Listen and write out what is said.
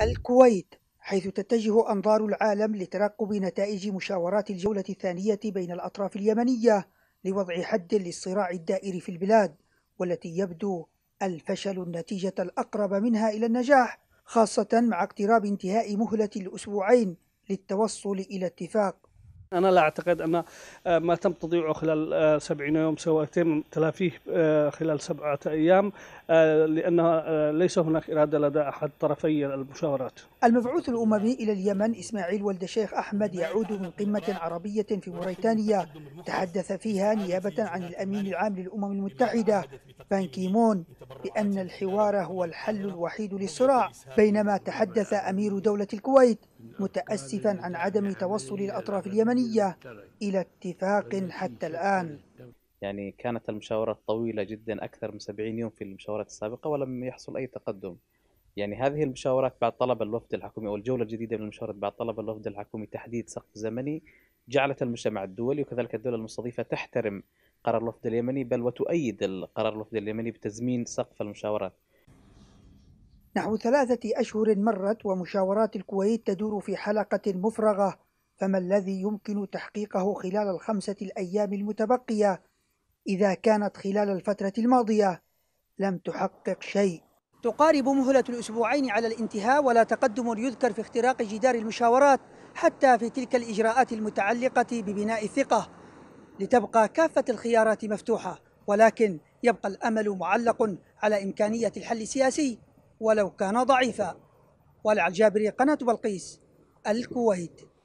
الكويت حيث تتجه أنظار العالم لترقب نتائج مشاورات الجولة الثانية بين الأطراف اليمنية لوضع حد للصراع الدائر في البلاد والتي يبدو الفشل النتيجة الأقرب منها إلى النجاح خاصة مع اقتراب انتهاء مهلة الأسبوعين للتوصل إلى اتفاق أنا لا أعتقد أن آه، ما تم تضييعه خلال 70 آه، يوم تم تلافيه آه، خلال سبعة أيام لأن ليس هناك إرادة لدى أحد طرفي المشاورات المبعوث الأممي إلى اليمن إسماعيل ولد الشيخ أحمد يعود من قمة عربية في موريتانيا تحدث فيها نيابة عن الأمين العام للأمم المتحدة بان كيمون بأن الحوار هو الحل الوحيد للصراع بينما تحدث أمير دولة الكويت متأسفا عن عدم توصل الأطراف اليمنية اليمنية إلى اتفاق حتى الآن يعني كانت المشاورات طويلة جدا أكثر من 70 يوم في المشاورات السابقة ولم يحصل أي تقدم يعني هذه المشاورات بعد طلب الوفد الحكومي أو الجولة الجديدة من المشاورات بعد طلب الوفد الحكومي تحديد سقف زمني جعلت المجتمع الدولي وكذلك الدول المستضيفة تحترم قرار الوفد اليمني بل وتؤيد قرار الوفد اليمني بتزمين سقف المشاورات نحو ثلاثة أشهر مرت ومشاورات الكويت تدور في حلقة مفرغة فما الذي يمكن تحقيقه خلال الخمسة الأيام المتبقية إذا كانت خلال الفترة الماضية لم تحقق شيء تقارب مهلة الأسبوعين على الانتهاء ولا تقدم يذكر في اختراق جدار المشاورات حتى في تلك الإجراءات المتعلقة ببناء الثقة لتبقى كافة الخيارات مفتوحة ولكن يبقى الأمل معلق على إمكانية الحل السياسي ولو كان ضعيفا ولع الجابري قناة بلقيس الكويت